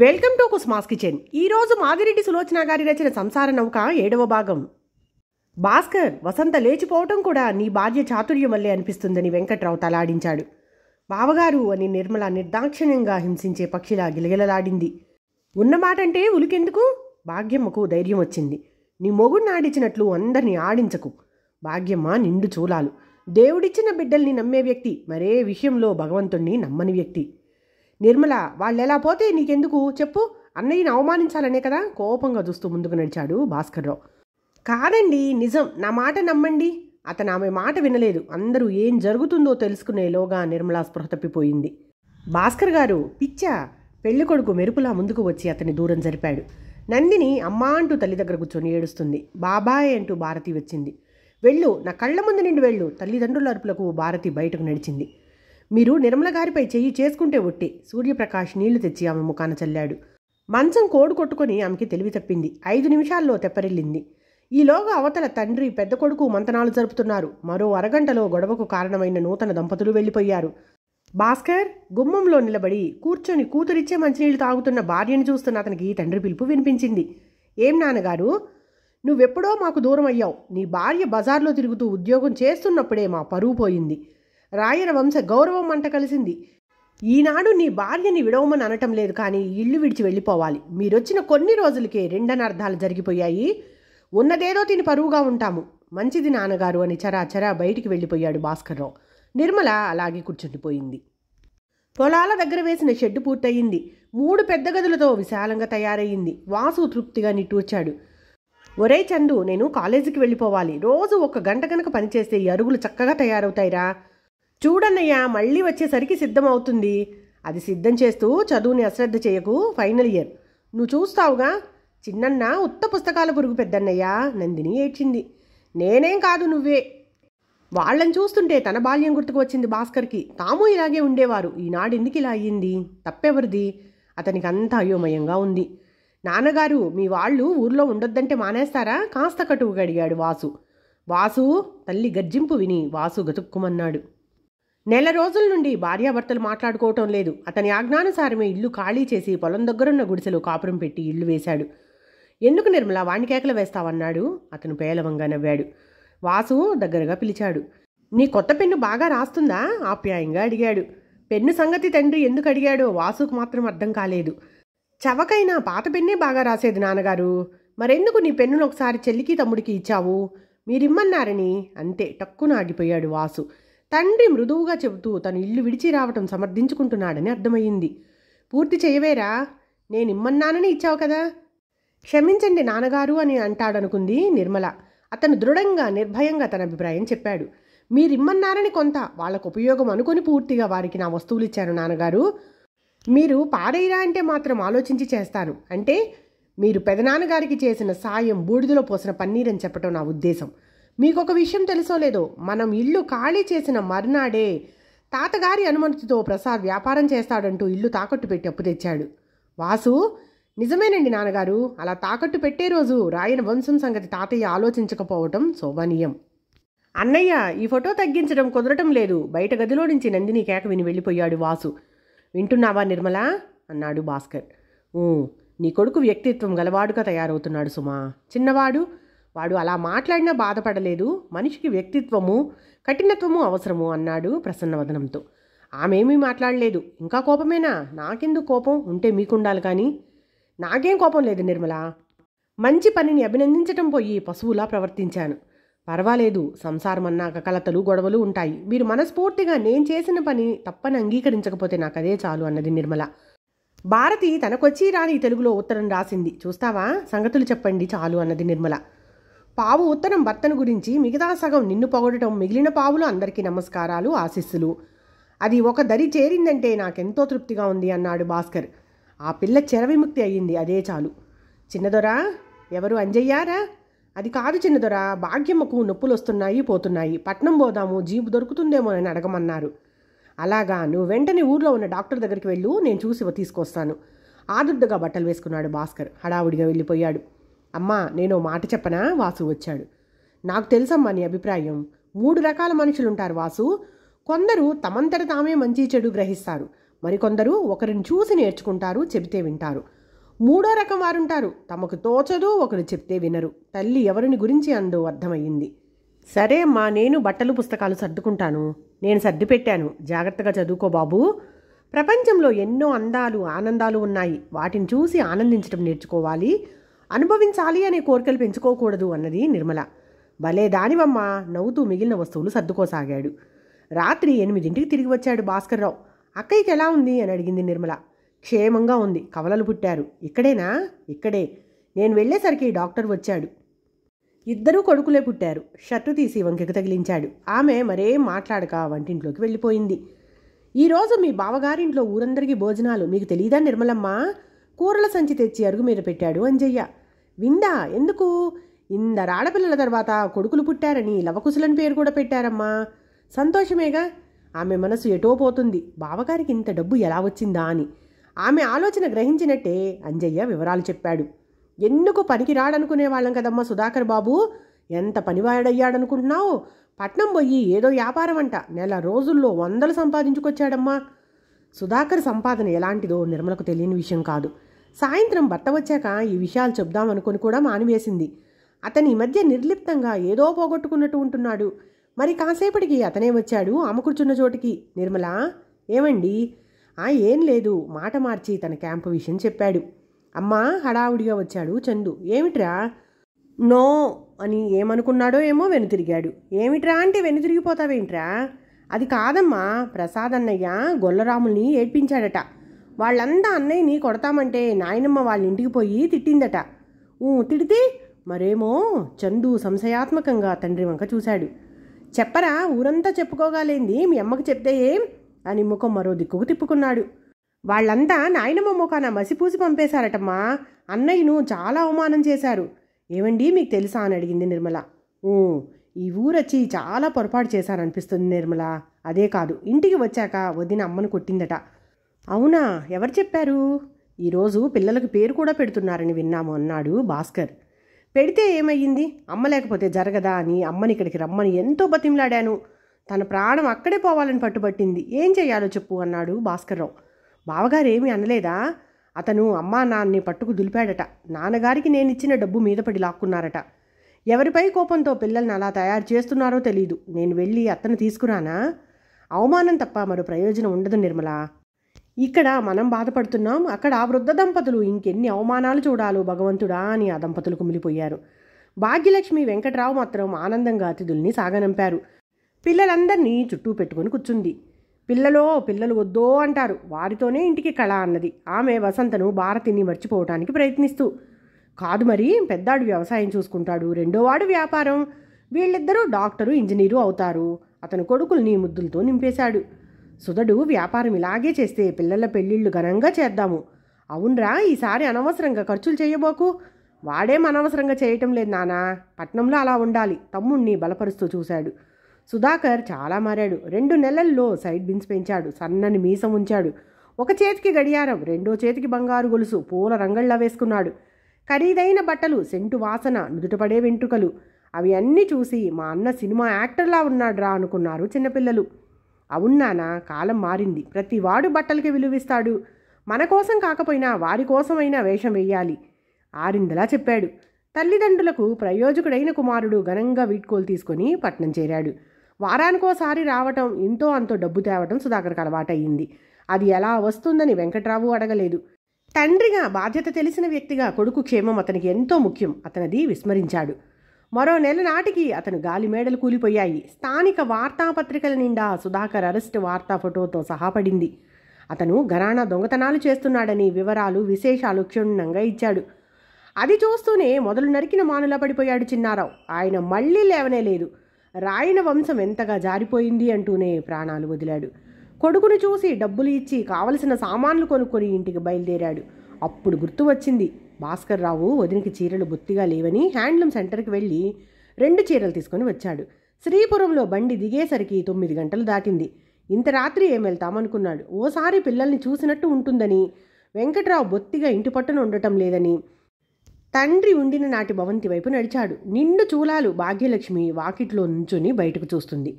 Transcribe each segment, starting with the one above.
welcome to కుస్మాస్ kitchen ఈరోజు మాదిరెడ్డి సులోచన గారి రచన సంసార నౌక ఏడవ భాగం భాస్కర్ వసంత లేచిపోవటం కూడా నీ భార్య చాతుర్యం వల్లే అనిపిస్తుందని వెంకట్రావు తలాడించాడు బావగారు అని నిర్మల నిర్దాక్షిణ్యంగా హింసించే పక్షిలా గిలగిలలాడింది ఉన్నమాటంటే ఉలికెందుకు భాగ్యమ్మకు ధైర్యం వచ్చింది నీ మొగుడిని ఆడించినట్లు అందరినీ ఆడించకు భాగ్యమ్మ నిండు చూలాలు దేవుడిచ్చిన బిడ్డల్ని నమ్మే వ్యక్తి మరే విషయంలో భగవంతుణ్ణి నమ్మని వ్యక్తి నిర్మల వాళ్ళెలా పోతే నీకెందుకు చెప్పు అన్నయ్యని అవమానించాలనే కదా కోపంగా చూస్తూ ముందుకు నడిచాడు భాస్కర్రావు కాదండి నిజం నా మాట నమ్మండి అతను ఆమె మాట వినలేదు అందరూ ఏం జరుగుతుందో తెలుసుకునేలోగా నిర్మలా స్పృహ తప్పిపోయింది భాస్కర్ గారు పిచ్చా కొడుకు మెరుపులా ముందుకు వచ్చి అతని దూరం జరిపాడు నందిని అమ్మా అంటూ తల్లి దగ్గర కూర్చొని ఏడుస్తుంది బాబాయ్ అంటూ భారతి వచ్చింది వెళ్ళు నా కళ్ళ ముందు నిండి వెళ్ళు తల్లిదండ్రుల అరుపులకు భారతి బయటకు నడిచింది మీరు నిర్మల గారిపై చెయ్యి చేసుకుంటే ఒట్టి సూర్యప్రకాష్ నీళ్లు తెచ్చి ఆమె ముఖాన చల్లాడు మంచం కోడు కొట్టుకొని ఆమెకి తెలివి తప్పింది ఐదు నిమిషాల్లో తెప్పరిల్లింది ఈలోగా అవతల తండ్రి పెద్ద కొడుకు మంతనాలు జరుపుతున్నారు మరో అరగంటలో గొడవకు కారణమైన నూతన దంపతులు వెళ్ళిపోయారు భాస్కర్ గుమ్మంలో నిలబడి కూర్చొని కూతురిచ్చే మంచినీళ్ళు తాగుతున్న భార్యని చూస్తున్న అతనికి తండ్రి పిలుపు వినిపించింది ఏం నాన్నగారు నువ్వెప్పుడో మాకు దూరం అయ్యావు నీ భార్య బజార్లో తిరుగుతూ ఉద్యోగం చేస్తున్నప్పుడే మా పరువు పోయింది రాయన వంశ గౌరవం అంట కలిసింది ఈనాడు నీ భార్యని విడవమని అనటం లేదు కానీ ఇల్లు విడిచి వెళ్ళిపోవాలి మీరొచ్చిన కొన్ని రోజులకే రెండనర్ధాలు జరిగిపోయాయి ఉన్నదేదో తిని పరువుగా ఉంటాము మంచిది నాన్నగారు అని చరాచరా బయటికి వెళ్ళిపోయాడు భాస్కర్రావు నిర్మల అలాగే కూర్చుండిపోయింది పొలాల దగ్గర వేసిన షెడ్డు పూర్తయింది మూడు పెద్ద గదులతో విశాలంగా తయారయ్యింది వాసు తృప్తిగా నిట్టూర్చాడు ఒరే చందు నేను కాలేజీకి వెళ్ళిపోవాలి రోజు ఒక గంట కనుక పనిచేస్తే ఈ అరుగులు చక్కగా తయారవుతాయిరా చూడన్నయ్య మళ్ళీ వచ్చేసరికి సిద్ధమవుతుంది అది సిద్ధం చేస్తూ చదువుని అశ్రద్ధ చేయకు ఫైనల్ ఇయర్ నువ్వు చూస్తావుగా చిన్నన్న ఉత్త పుస్తకాల పురుగు పెద్దన్నయ్య నందిని ఏడ్చింది నేనేం కాదు నువ్వే వాళ్ళని చూస్తుంటే తన బాల్యం గుర్తుకు వచ్చింది భాస్కర్కి తాము ఇలాగే ఉండేవారు ఈనాడు ఎందుకు ఇలా అయ్యింది తప్పెవరిది అతనికి అంత అయోమయంగా ఉంది నాన్నగారు మీ వాళ్ళు ఊర్లో ఉండొద్దంటే మానేస్తారా కాస్త కటువుగా అడిగాడు వాసు వాసు తల్లి గర్జింపు విని వాసు గతుక్కుమన్నాడు నెల రోజుల నుండి భార్యాభర్తలు మాట్లాడుకోవటం లేదు అతని ఆజ్ఞానుసారమే ఇల్లు ఖాళీ చేసి పొలం దగ్గరున్న గుడిసెలో కాపురం పెట్టి ఇల్లు వేశాడు ఎందుకు నిర్మల వాణి కేకలు వేస్తావన్నాడు అతను పేలవంగా నవ్వాడు వాసు దగ్గరగా పిలిచాడు నీ కొత్త పెన్ను బాగా రాస్తుందా ఆప్యాయంగా అడిగాడు పెన్ను సంగతి తండ్రి ఎందుకు అడిగాడో వాసుకు మాత్రం అర్థం కాలేదు చవకైనా పాత పెన్నే బాగా రాసేది నాన్నగారు మరెందుకు నీ పెన్నును ఒకసారి చెల్లికి తమ్ముడికి ఇచ్చావు మీరిమ్మన్నారని అంతే టక్కున ఆగిపోయాడు వాసు తండ్రి మృదువుగా చెబుతూ తను ఇల్లు విడిచి రావటం సమర్థించుకుంటున్నాడని అర్థమయ్యింది పూర్తి చేయవేరా నేను ఇమ్మన్నానని ఇచ్చావు కదా క్షమించండి నాన్నగారు అని అంటాడనుకుంది నిర్మల అతను దృఢంగా నిర్భయంగా తన అభిప్రాయం చెప్పాడు మీరిమ్మన్నారని కొంత వాళ్ళకు ఉపయోగం అనుకుని పూర్తిగా వారికి నా వస్తువులు ఇచ్చాను నాన్నగారు మీరు పాడైరా అంటే మాత్రం ఆలోచించి చేస్తాను అంటే మీరు పెదనాన్నగారికి చేసిన సాయం బూడిదలో పోసిన పన్నీరని చెప్పడం నా ఉద్దేశం మీకు ఒక విషయం తెలుసో లేదో మనం ఇల్లు ఖాళీ చేసిన మర్నాడే తాతగారి అనుమతితో ప్రసాద్ వ్యాపారం చేస్తాడంటూ ఇల్లు తాకట్టు పెట్టి అప్పు తెచ్చాడు వాసు నిజమేనండి నాన్నగారు అలా తాకట్టు పెట్టే రోజు రాయన వంశం సంగతి తాతయ్య ఆలోచించకపోవటం శోభనీయం అన్నయ్య ఈ ఫోటో తగ్గించడం కుదరటం లేదు బయట గదిలో నుంచి నందిని కేక విని వెళ్ళిపోయాడు వాసు వింటున్నావా నిర్మల అన్నాడు భాస్కర్ నీ కొడుకు వ్యక్తిత్వం గలవాడుగా తయారవుతున్నాడు సుమా చిన్నవాడు వాడు అలా మాట్లాడినా బాధపడలేదు మనిషికి వ్యక్తిత్వము కఠినత్వము అవసరము అన్నాడు ప్రసన్నవదనంతో ఆమెమీ మాట్లాడలేదు ఇంకా కోపమేనా నాకెందుకు కోపం ఉంటే మీకుండాలి కానీ నాకేం కోపం లేదు నిర్మల మంచి పనిని అభినందించటం పోయి పశువులా ప్రవర్తించాను పర్వాలేదు సంసారం అన్నాక కలతలు గొడవలు ఉంటాయి మీరు మనస్ఫూర్తిగా నేను చేసిన పని తప్పని అంగీకరించకపోతే నాకు అదే చాలు అన్నది నిర్మల భారతి తనకొచ్చి రాని తెలుగులో ఉత్తరం రాసింది చూస్తావా సంగతులు చెప్పండి చాలు అన్నది నిర్మల పావు ఉత్తరం భర్తను గురించి మిగతా సగం నిన్ను పొగడటం మిగిలిన పావులు అందరికీ నమస్కారాలు ఆశీస్సులు అది ఒక దరి చేరిందంటే నాకెంతో తృప్తిగా ఉంది అన్నాడు భాస్కర్ ఆ పిల్ల చెరవిముక్తి అయ్యింది అదే చాలు చిన్నదొరా ఎవరు అంజయ్యారా అది కాదు చిన్నదొరా భాగ్యమ్మకు నొప్పులు వస్తున్నాయి పోతున్నాయి పట్నం పోదాము జీపు దొరుకుతుందేమోనని అడగమన్నారు అలాగా నువ్వు వెంటనే ఊర్లో ఉన్న డాక్టర్ దగ్గరికి వెళ్ళు నేను చూసి తీసుకొస్తాను ఆదుర్దగా బట్టలు వేసుకున్నాడు భాస్కర్ హడావుడిగా వెళ్ళిపోయాడు అమ్మా నేను మాట చెప్పనా వాసు వచ్చాడు నాకు తెలుసమ్మా నీ అభిప్రాయం మూడు రకాల మనుషులుంటారు వాసు కొందరు తమంతట తామే మంచి చెడు గ్రహిస్తారు మరికొందరు ఒకరిని చూసి నేర్చుకుంటారు చెబితే వింటారు మూడో రకం వారుంటారు తమకు తోచదు ఒకరు చెప్తే వినరు తల్లి ఎవరిని గురించి అందో అర్థమయ్యింది సరే అమ్మా నేను బట్టలు పుస్తకాలు సర్దుకుంటాను నేను సర్ది పెట్టాను జాగ్రత్తగా చదువుకో బాబు ప్రపంచంలో ఎన్నో అందాలు ఆనందాలు ఉన్నాయి వాటిని చూసి ఆనందించడం నేర్చుకోవాలి అనుభవించాలి అనే కోరికలు పెంచుకోకూడదు అన్నది నిర్మల భలే దానివమ్మ నవ్వుతూ మిగిలిన వస్తువులు సర్దుకోసాగాడు రాత్రి ఎనిమిదింటికి తిరిగి వచ్చాడు భాస్కర్రావు అక్కయ్యకి ఎలా ఉంది అని అడిగింది నిర్మల క్షేమంగా ఉంది కవలలు పుట్టారు ఇక్కడేనా ఇక్కడే నేను వెళ్ళేసరికి డాక్టర్ వచ్చాడు ఇద్దరూ కొడుకులే పుట్టారు షర్టు తీసి వంకెకు తగిలించాడు ఆమె మరేం మాట్లాడక వంటింట్లోకి వెళ్ళిపోయింది ఈరోజు మీ బావగారింట్లో ఊరందరికీ భోజనాలు మీకు తెలియదా నిర్మలమ్మ కూరల సంచి తెచ్చి అరుగు మీద పెట్టాడు అంజయ్య విందా ఎందుకు ఇందరు ఆడపిల్లల తర్వాత కొడుకులు పుట్టారని లవకుశలని పేరు కూడా పెట్టారమ్మా సంతోషమేగా ఆమె మనసు ఎటో పోతుంది బావగారికి ఇంత డబ్బు ఎలా వచ్చిందా అని ఆమె ఆలోచన గ్రహించినట్టే అంజయ్య వివరాలు చెప్పాడు ఎందుకు పనికి రాడనుకునే వాళ్ళం కదమ్మా సుధాకర్ బాబు ఎంత పనివాడయ్యాడనుకుంటున్నావు పట్నం పోయి ఏదో వ్యాపారం అంట నెల రోజుల్లో వందలు సంపాదించుకొచ్చాడమ్మా సుధాకర్ సంపాదన ఎలాంటిదో నిర్మలకు తెలియని విషయం కాదు సాయంత్రం భర్త వచ్చాక ఈ విషయాలు చెప్దామనుకుని కూడా మానివేసింది అతని మధ్య నిర్లిప్తంగా ఏదో పోగొట్టుకున్నట్టు ఉంటున్నాడు మరి కాసేపటికి అతనే వచ్చాడు అమ్మ కూర్చున్న చోటికి నిర్మల ఏమండి ఆ ఏం లేదు మాట మార్చి తన క్యాంపు విషయం చెప్పాడు అమ్మా హడావుడిగా వచ్చాడు చందు ఏమిట్రా నో అని ఏమనుకున్నాడో ఏమో వెనుతిరిగాడు ఏమిట్రా అంటే వెనుతిరిగిపోతావేంట్రా అది కాదమ్మా ప్రసాదన్నయ్య గొల్లరాముల్ని ఏడ్పించాడట వాళ్ళంతా అన్నయ్యని కొడతామంటే నాయనమ్మ వాళ్ళ ఇంటికి పోయి తిట్టిందట తిడితే మరేమో చందు సంశయాత్మకంగా తండ్రి వంక చూశాడు చెప్పరా ఊరంతా చెప్పుకోగాలేంది మీ అమ్మకు చెప్తే ఏం అని ముఖం మరో దిక్కుకు తిప్పుకున్నాడు వాళ్ళంతా నాయనమ్మ ముఖాన మసిపూసి పంపేశారటమ్మా అన్నయ్యను చాలా అవమానం చేశారు ఏమండి మీకు తెలుసా అని అడిగింది నిర్మల ఈ ఊరొచ్చి చాలా పొరపాటు చేశారనిపిస్తుంది నిర్మల అదే కాదు ఇంటికి వచ్చాక వదిన అమ్మను కొట్టిందట అవునా ఎవరు చెప్పారు ఈరోజు పిల్లలకు పేరు కూడా పెడుతున్నారని విన్నాము అన్నాడు భాస్కర్ పెడితే ఏమయ్యింది అమ్మ లేకపోతే జరగదా అని అమ్మని ఇక్కడికి రమ్మని ఎంతో బతిమలాడాను తన ప్రాణం అక్కడే పోవాలని పట్టుబట్టింది ఏం చేయాలో చెప్పు అన్నాడు భాస్కర్రావు బావగారు ఏమీ అనలేదా అతను అమ్మా నాన్ని పట్టుకు దులిపాడట నాన్నగారికి నేను ఇచ్చిన డబ్బు మీద పడి లాక్కున్నారట ఎవరిపై కోపంతో పిల్లల్ని అలా తయారు చేస్తున్నారో తెలీదు నేను వెళ్ళి అతను తీసుకురానా అవమానం తప్ప మరో ప్రయోజనం ఉండదు నిర్మలా ఇక్కడ మనం బాధపడుతున్నాం అక్కడ వృద్ధ దంపతులు ఇంకెన్ని అవమానాలు చూడాలో భగవంతుడా అని ఆ దంపతులు కుమిలిపోయారు భాగ్యలక్ష్మి వెంకట్రావు మాత్రం ఆనందంగా అతిథుల్ని సాగనంపారు పిల్లలందరినీ చుట్టూ పెట్టుకుని కూర్చుంది పిల్లలో పిల్లలు వద్దో అంటారు వారితోనే ఇంటికి కళ అన్నది ఆమె వసంతను భారతిని మర్చిపోవటానికి ప్రయత్నిస్తూ కాదు మరి పెద్దాడు వ్యవసాయం చూసుకుంటాడు రెండోవాడు వ్యాపారం వీళ్ళిద్దరూ డాక్టరు ఇంజనీరు అవుతారు అతను కొడుకుల్ని ముద్దులతో నింపేశాడు సుధడు వ్యాపారం ఇలాగే చేస్తే పిల్లల పెళ్ళిళ్ళు ఘనంగా చేద్దాము అవునరా ఈసారి అనవసరంగా ఖర్చులు చేయబోకు వాడేం అనవసరంగా చేయటం లేదు నానా పట్నంలో అలా ఉండాలి తమ్ముణ్ణి బలపరుస్తూ చూశాడు సుధాకర్ చాలా మారాడు రెండు నెలల్లో సైడ్ బిన్స్ పెంచాడు సన్నని మీసం ఉంచాడు ఒక చేతికి గడియారం రెండో చేతికి బంగారు గొలుసు పూల రంగళ్ళ వేసుకున్నాడు ఖరీదైన బట్టలు సెంటు వాసన నుదుటపడే వెంట్రుకలు అవి అన్నీ చూసి మా అన్న సినిమా యాక్టర్లా ఉన్నాడురా అనుకున్నారు చిన్నపిల్లలు అవునానా కాలం మారింది ప్రతి వాడు బట్టలకి విలువిస్తాడు మన కోసం కాకపోయినా వారి కోసమైనా వేషం వేయాలి ఆరిందలా చెప్పాడు తల్లిదండ్రులకు ప్రయోజకుడైన కుమారుడు ఘనంగా వీడ్కోలు తీసుకుని పట్నం చేరాడు వారానికోసారి రావటం ఎంతో అంతో డబ్బు తేవటం సుధాకర్కి అలవాటయ్యింది అది ఎలా వస్తుందని వెంకట్రావు అడగలేదు తండ్రిగా బాధ్యత తెలిసిన వ్యక్తిగా కొడుకు క్షేమం అతనికి ఎంతో ముఖ్యం అతనిది విస్మరించాడు మరో నెల నాటికి అతను గాలిమేడలు కూలిపోయాయి స్థానిక వార్తాపత్రికల నిండా సుధాకర్ అరెస్ట్ వార్తా ఫోటోతో సహా పడింది అతను ఘరానా దొంగతనాలు చేస్తున్నాడని వివరాలు విశేషాలు క్షుణ్ణంగా ఇచ్చాడు అది చూస్తూనే మొదలు నరికిన మానులా పడిపోయాడు చిన్నారావు ఆయన మళ్ళీ లేవనే లేదు రాయన వంశం ఎంతగా జారిపోయింది అంటూనే ప్రాణాలు వదిలాడు కొడుకును చూసి డబ్బులు ఇచ్చి కావలసిన సామాన్లు కొనుక్కొని ఇంటికి బయలుదేరాడు అప్పుడు గుర్తు వచ్చింది భాస్కర్ రావు వదినికి చీరలు బొత్తిగా లేవని హ్యాండ్లూమ్ సెంటర్కి వెళ్ళి రెండు చీరలు తీసుకొని వచ్చాడు శ్రీపురంలో బండి దిగేసరికి తొమ్మిది గంటలు దాటింది ఇంత రాత్రి ఏం వెళ్తామనుకున్నాడు ఓసారి పిల్లల్ని చూసినట్టు ఉంటుందని వెంకట్రావు బొత్తిగా ఇంటి పట్టున ఉండటం లేదని తండ్రి ఉండిన నాటి భవంతి వైపు నడిచాడు నిండు చూలాలు భాగ్యలక్ష్మి వాకిట్లో నుంచుని బయటకు చూస్తుంది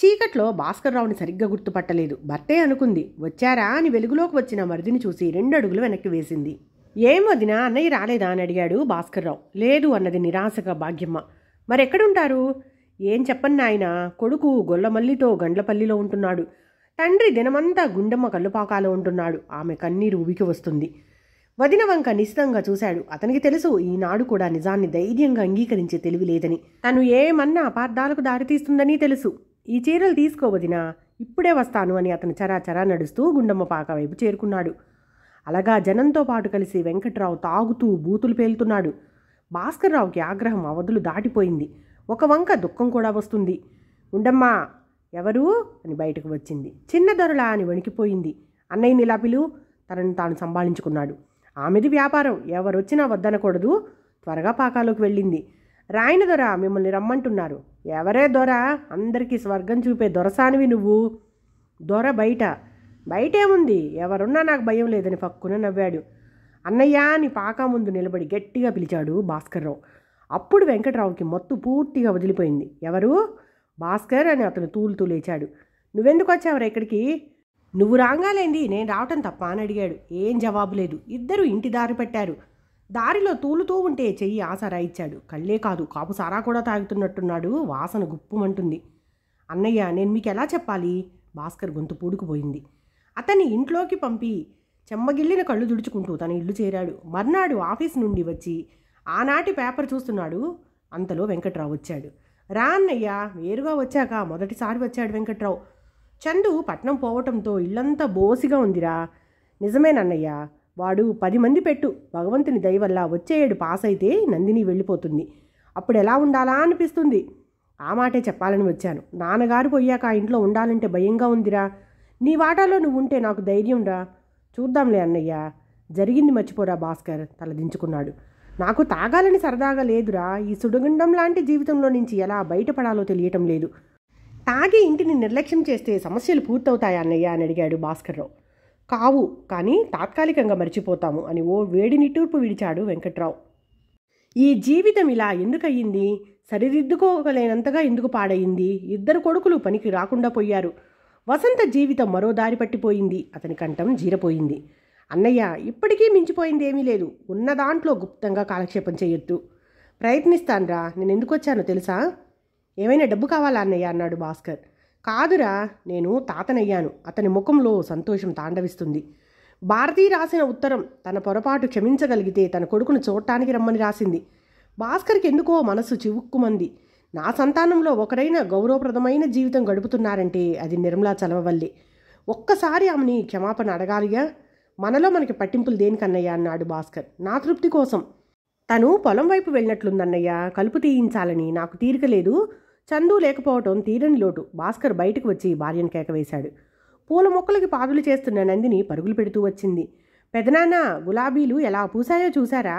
చీకట్లో భాస్కర్రావుని సరిగ్గా గుర్తుపట్టలేదు భర్తే అనుకుంది వచ్చారా అని వెలుగులోకి వచ్చిన మరిదిని చూసి రెండు అడుగులు వెనక్కి వేసింది ఏమొదినా అన్నయ్య రాలేదా అని అడిగాడు భాస్కర్రావు లేదు అన్నది నిరాశగా భాగ్యమ్మ మరెక్కడుంటారు ఏం చెప్పండి ఆయన కొడుకు గొల్లమల్లితో గండ్లపల్లిలో ఉంటున్నాడు తండ్రి దినమంతా గుండమ్మ కల్లుపాకాలో ఉంటున్నాడు ఆమె కన్నీరు ఉబికి వస్తుంది వదిన వంక నిశితంగా చూశాడు అతనికి తెలుసు ఈనాడు కూడా నిజాన్ని ధైర్యంగా అంగీకరించే తెలివి లేదని తను ఏమన్నా అపార్థాలకు దారితీస్తుందని తెలుసు ఈ చీరలు తీసుకోవదినా ఇప్పుడే వస్తాను అని అతను చరాచరా నడుస్తూ గుండమ్మ పాక వైపు చేరుకున్నాడు అలాగా జనంతో పాటు కలిసి వెంకట్రావు తాగుతూ బూతులు పేలుతున్నాడు భాస్కర్రావుకి ఆగ్రహం అవధులు దాటిపోయింది ఒక వంక దుఃఖం కూడా వస్తుంది ఉండమ్మా ఎవరు అని బయటకు వచ్చింది చిన్న దొరలా అని వణికిపోయింది అన్నయ్యని ఇలా పిలు తనను తాను సంభాళించుకున్నాడు ఆమెది వ్యాపారం ఎవరొచ్చినా వద్దనకూడదు త్వరగా పాకాలోకి వెళ్ళింది రాయన దొర మిమ్మల్ని రమ్మంటున్నారు ఎవరే దొర అందరికీ స్వర్గం చూపే దొరసానివి నువ్వు దొర బయట బయటేముంది ఎవరున్నా నాకు భయం లేదని పక్కున నవ్వాడు అన్నయ్య అని పాక ముందు నిలబడి గట్టిగా పిలిచాడు భాస్కర్రావు అప్పుడు వెంకట్రావుకి మత్తు పూర్తిగా వదిలిపోయింది ఎవరు భాస్కర్ అని అతను తూలుతూ లేచాడు నువ్వెందుకు వచ్చావురా ఇక్కడికి నువ్వు రాగాలేంది నేను రావటం తప్ప అని అడిగాడు ఏం జవాబు లేదు ఇద్దరు ఇంటి దారి పెట్టారు దారిలో తూలుతూ ఉంటే చెయ్యి ఆసరా ఇచ్చాడు కళ్ళే కాదు కాపు సారా కూడా తాగుతున్నట్టున్నాడు వాసన గుప్పుమంటుంది అన్నయ్య నేను మీకు ఎలా చెప్పాలి భాస్కర్ గొంతు పూడుకుపోయింది అతన్ని ఇంట్లోకి పంపి చెమ్మగిల్లిన కళ్ళు దుడుచుకుంటూ తన ఇల్లు చేరాడు మర్నాడు ఆఫీస్ నుండి వచ్చి ఆనాటి పేపర్ చూస్తున్నాడు అంతలో వెంకట్రావు వచ్చాడు రా అన్నయ్య వేరుగా వచ్చాక మొదటిసారి వచ్చాడు వెంకట్రావు చందు పట్నం పోవటంతో ఇల్లంతా బోసిగా ఉందిరా నిజమేనన్నయ్యా వాడు పది మంది పెట్టు భగవంతుని దయవల్ల వచ్చేయడు పాస్ అయితే నందిని వెళ్ళిపోతుంది అప్పుడు ఎలా ఉండాలా అనిపిస్తుంది ఆ మాటే చెప్పాలని వచ్చాను నాన్నగారు పోయాక ఆ ఇంట్లో ఉండాలంటే భయంగా ఉందిరా నీ వాటాలో నువ్వు ఉంటే నాకు ధైర్యం రా చూద్దాంలే అన్నయ్య జరిగింది మర్చిపోరా భాస్కర్ తలదించుకున్నాడు నాకు తాగాలని సరదాగా లేదురా ఈ సుడుగుండం లాంటి జీవితంలో నుంచి ఎలా బయటపడాలో తెలియటం లేదు తాగి ఇంటిని నిర్లక్ష్యం చేస్తే సమస్యలు పూర్తవుతాయా అన్నయ్య అని అడిగాడు భాస్కర్రావు కావు కానీ తాత్కాలికంగా మర్చిపోతాము అని ఓ వేడిని టూర్పు విడిచాడు వెంకట్రావు ఈ జీవితం ఇలా ఎందుకయ్యింది సరిదిద్దుకోగలేనంతగా ఎందుకు పాడయింది ఇద్దరు కొడుకులు పనికి రాకుండా పోయారు వసంత జీవితం మరో దారి పట్టిపోయింది అతని కంఠం జీరపోయింది అన్నయ్య ఇప్పటికీ మించిపోయింది ఏమీ లేదు ఉన్న దాంట్లో గుప్తంగా కాలక్షేపం చేయొద్దు ప్రయత్నిస్తానురా నేను ఎందుకు వచ్చానో తెలుసా ఏమైనా డబ్బు కావాలా అన్నయ్య అన్నాడు భాస్కర్ కాదురా నేను తాతనయ్యాను అతని ముఖంలో సంతోషం తాండవిస్తుంది భారతీ రాసిన ఉత్తరం తన పొరపాటు క్షమించగలిగితే తన కొడుకును చూడటానికి రమ్మని రాసింది భాస్కర్కి ఎందుకో మనసు చివుక్కుమంది నా సంతానంలో ఒకరైన గౌరవప్రదమైన జీవితం గడుపుతున్నారంటే అది నిర్మలా చలవవల్లి ఒక్కసారి ఆమెని క్షమాపణ అడగాలిగా మనలో మనకి పట్టింపులు దేనికన్నయ్యా అన్నాడు భాస్కర్ నా తృప్తి కోసం తను పొలం వైపు వెళ్ళినట్లుందన్నయ్య కలుపు తీయించాలని నాకు తీరిక లేదు చందు లేకపోవటం తీరని లోటు భాస్కర్ బయటకు వచ్చి భార్యను కేకవేశాడు పూల మొక్కలకి పాదులు చేస్తున్న నందిని పరుగులు పెడుతూ వచ్చింది పెదనాన్న గులాబీలు ఎలా పూసాయో చూసారా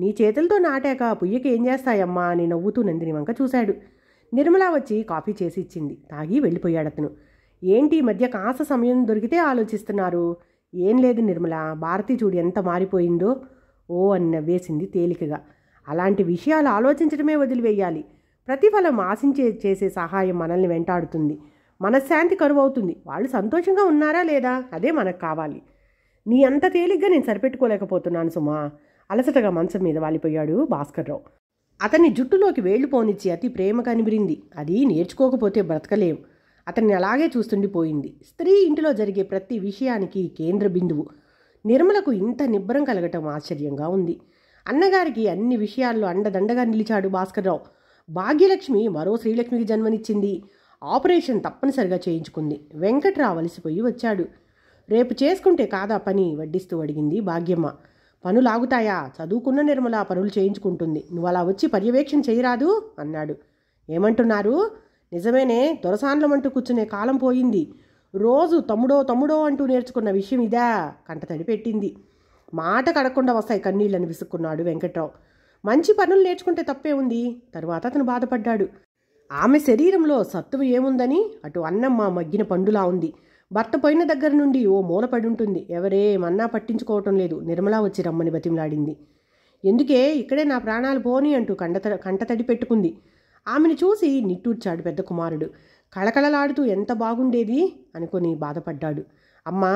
నీ చేతులతో నాటాక పుయ్యకి ఏం చేస్తాయమ్మా అని నవ్వుతూ నందిని వంక చూశాడు నిర్మల వచ్చి కాఫీ చేసి ఇచ్చింది తాగి వెళ్ళిపోయాడు అతను ఏంటి మధ్య కాస్త సమయం దొరికితే ఆలోచిస్తున్నారు ఏం లేదు నిర్మల భారతి చూడు ఎంత మారిపోయిందో ఓ అని నవ్వేసింది తేలికగా అలాంటి విషయాలు ఆలోచించడమే వదిలివేయాలి ప్రతిఫలం ఆశించే చేసే సహాయం మనల్ని వెంటాడుతుంది మనశ్శాంతి కరువు అవుతుంది వాళ్ళు సంతోషంగా ఉన్నారా లేదా అదే మనకు కావాలి నీ అంత తేలిగ్గా నేను సరిపెట్టుకోలేకపోతున్నాను సుమా అలసటగా మంచం మీద వాలిపోయాడు భాస్కర్రావు అతన్ని జుట్టులోకి వేళ్లు పోనిచ్చి అతి ప్రేమ కనిబిరింది అది నేర్చుకోకపోతే బ్రతకలేవు అతన్ని అలాగే చూస్తుండిపోయింది స్త్రీ ఇంటిలో జరిగే ప్రతి విషయానికి కేంద్ర బిందువు నిర్మలకు ఇంత నిబ్బరం కలగటం ఆశ్చర్యంగా ఉంది అన్నగారికి అన్ని విషయాల్లో అండదండగా నిలిచాడు భాస్కర్రావు భాగ్యలక్ష్మి మరో శ్రీలక్ష్మికి జన్మనిచ్చింది ఆపరేషన్ తప్పనిసరిగా చేయించుకుంది వెంకట్రావలసిపోయి వచ్చాడు రేపు చేసుకుంటే కాదా పని వడ్డిస్తూ అడిగింది భాగ్యమ్మ పనులాగుతాయా చదువుకున్న నిర్మల పనులు చేయించుకుంటుంది నువ్వు అలా వచ్చి పర్యవేక్షణ చేయరాదు అన్నాడు ఏమంటున్నారు నిజమేనే దొరసాన్లమంటూ కూర్చునే కాలం పోయింది రోజు తమ్ముడో తమ్ముడో అంటూ నేర్చుకున్న విషయం ఇదా కంట తడిపెట్టింది మాట కడకుండా వస్తాయి కన్నీళ్ళని విసుక్కున్నాడు వెంకట్రావు మంచి పనులు నేర్చుకుంటే తప్పే ఉంది తరువాత అతను బాధపడ్డాడు ఆమె శరీరంలో సత్తువు ఏముందని అటు అన్నమ్మ మగ్గిన పండులా ఉంది భర్త పోయిన దగ్గర నుండి ఓ ఎవరే ఎవరేమన్నా పట్టించుకోవటం లేదు నిర్మల వచ్చి రమ్మని బతిమలాడింది ఎందుకే ఇక్కడే నా ప్రాణాలు పోని అంటూ కండత కంటతడి పెట్టుకుంది ఆమెను చూసి నిట్టూర్చాడు పెద్ద కుమారుడు కళకళలాడుతూ ఎంత బాగుండేది అనుకుని బాధపడ్డాడు అమ్మా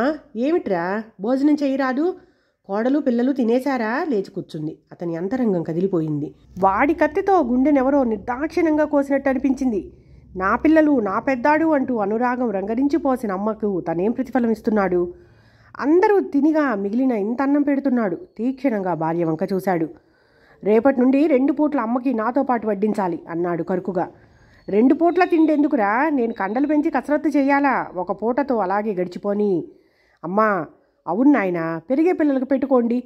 ఏమిట్రా భోజనం చేయరాదు కోడలు పిల్లలు తినేశారా లేచి కూర్చుంది అతని అంతరంగం కదిలిపోయింది వాడి కత్తితో గుండెనెవరో నిర్దాక్షిణంగా కోసినట్టు అనిపించింది నా పిల్లలు నా పెద్దాడు అంటూ అనురాగం రంగరించిపోసిన అమ్మకు తనేం ప్రతిఫలం ఇస్తున్నాడు అందరూ తినిగా మిగిలిన ఇంత అన్నం పెడుతున్నాడు తీక్షణంగా భార్య వంక చూశాడు రేపటి నుండి రెండు పూట్ల అమ్మకి నాతో పాటు వడ్డించాలి అన్నాడు కరుకుగా రెండు పూట్ల తిండేందుకురా నేను కండలు పెంచి కసరత్తు చేయాలా ఒక పూటతో అలాగే గడిచిపోని అమ్మా అవును నాయన పెరిగే పిల్లలకు పెట్టుకోండి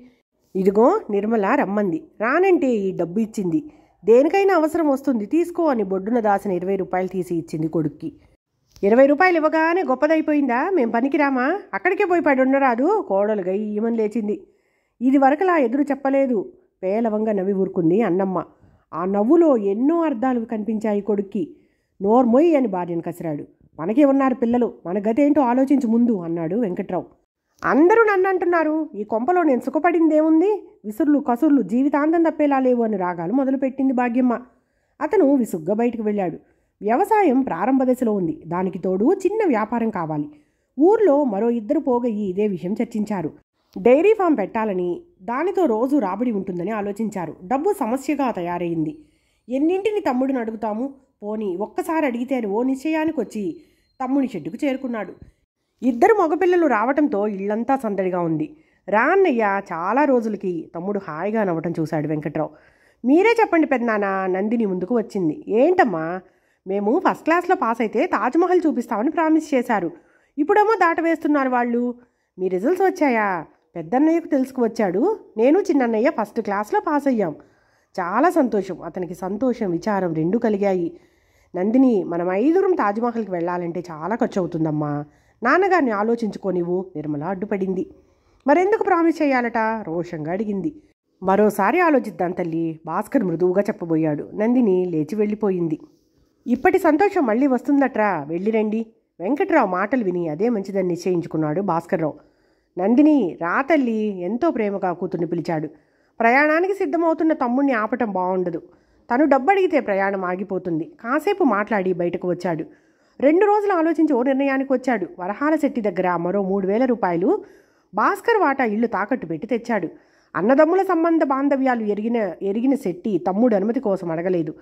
ఇదిగో నిర్మల రమ్మంది రానంటే ఈ డబ్బు ఇచ్చింది దేనికైనా అవసరం వస్తుంది తీసుకో అని బొడ్డున దాసిన ఇరవై రూపాయలు తీసి ఇచ్చింది కొడుక్కి ఇరవై రూపాయలు ఇవ్వగానే గొప్పదైపోయిందా మేం పనికిరామా అక్కడికే పోయి పడి ఉండరాదు కోడలు గయ్యమని లేచింది ఇది వరకలా ఎదురు చెప్పలేదు పేలవంగా నవ్వి ఊరుకుంది అన్నమ్మ ఆ నవ్వులో ఎన్నో అర్థాలు కనిపించాయి కొడుక్కి నోర్మొయ్ అని భార్యను కసిరాడు మనకే ఉన్నారు పిల్లలు మన గతేంటో ఆలోచించు ముందు అన్నాడు వెంకట్రావు అందరూ నన్ను అంటున్నారు ఈ కొంపలో నేను సుఖపడిందేముంది విసుర్లు కసుర్లు జీవితాంతం తప్పేలా లేవు అని రాగాలు మొదలుపెట్టింది భాగ్యమ్మ అతను విసుగ్గా బయటకు వెళ్ళాడు వ్యవసాయం ప్రారంభ దశలో ఉంది దానికి తోడు చిన్న వ్యాపారం కావాలి ఊర్లో మరో ఇద్దరు పోగయ్యి ఇదే విషయం చర్చించారు డైరీ ఫామ్ పెట్టాలని దానితో రోజు రాబడి ఉంటుందని ఆలోచించారు డబ్బు సమస్యగా తయారైంది ఎన్నింటిని తమ్ముడిని అడుగుతాము పోని ఒక్కసారి అడిగితే ఓ నిశ్చయానికి వచ్చి తమ్ముని షెడ్డుకు చేరుకున్నాడు ఇద్దరు మగపిల్లలు రావటంతో ఇల్లంతా సందడిగా ఉంది రాన్నయ్య చాలా రోజులకి తమ్ముడు హాయిగా నవ్వటం చూశాడు వెంకట్రావు మీరే చెప్పండి పెద్దనాన్న నందిని ముందుకు వచ్చింది ఏంటమ్మా మేము ఫస్ట్ క్లాస్లో పాస్ అయితే తాజ్మహల్ చూపిస్తామని ప్రామిస్ చేశారు ఇప్పుడేమో దాటవేస్తున్నారు వాళ్ళు మీ రిజల్ట్స్ వచ్చాయా పెద్దన్నయ్యకు తెలుసుకువచ్చాడు నేను చిన్నన్నయ్య ఫస్ట్ క్లాస్లో పాస్ అయ్యాం చాలా సంతోషం అతనికి సంతోషం విచారం రెండూ కలిగాయి నందిని మనం ఐదుగురం తాజ్మహల్కి వెళ్ళాలంటే చాలా ఖర్చు అవుతుందమ్మా నాన్నగారిని ఆలోచించుకోనివ్వు నిర్మల అడ్డుపడింది మరెందుకు ప్రామిస్ చేయాలట రోషంగా అడిగింది మరోసారి ఆలోచిద్దాం తల్లి భాస్కర్ మృదువుగా చెప్పబోయాడు నందిని లేచి వెళ్ళిపోయింది ఇప్పటి సంతోషం మళ్ళీ వస్తుందట్రా వెళ్ళిరండి వెంకట్రావు మాటలు విని అదే మంచిదని నిశ్చయించుకున్నాడు భాస్కర్రావు నందిని రా తల్లి ఎంతో ప్రేమగా కూతుర్ని పిలిచాడు ప్రయాణానికి సిద్ధమవుతున్న తమ్ముణ్ణి ఆపటం బాగుండదు తను డబ్బడిగితే ప్రయాణం ఆగిపోతుంది కాసేపు మాట్లాడి బయటకు వచ్చాడు రెండు రోజులు ఆలోచించి ఓ నిర్ణయానికి వచ్చాడు వరహాల శెట్టి దగ్గర మరో మూడు వేల రూపాయలు భాస్కర్ వాటా ఇల్లు తాకట్టు పెట్టి తెచ్చాడు అన్నదమ్ముల సంబంధ బాంధవ్యాలు ఎరిగిన ఎరిగిన శెట్టి తమ్ముడు అనుమతి కోసం అడగలేదు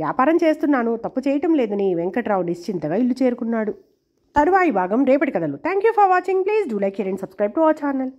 వ్యాపారం చేస్తున్నాను తప్పు చేయటం లేదని వెంకట్రావు నిశ్చింతగా ఇల్లు చేరుకున్నాడు తరువాయి భాగం రేపటి కథలు thank you for watching please do like share and subscribe to our channel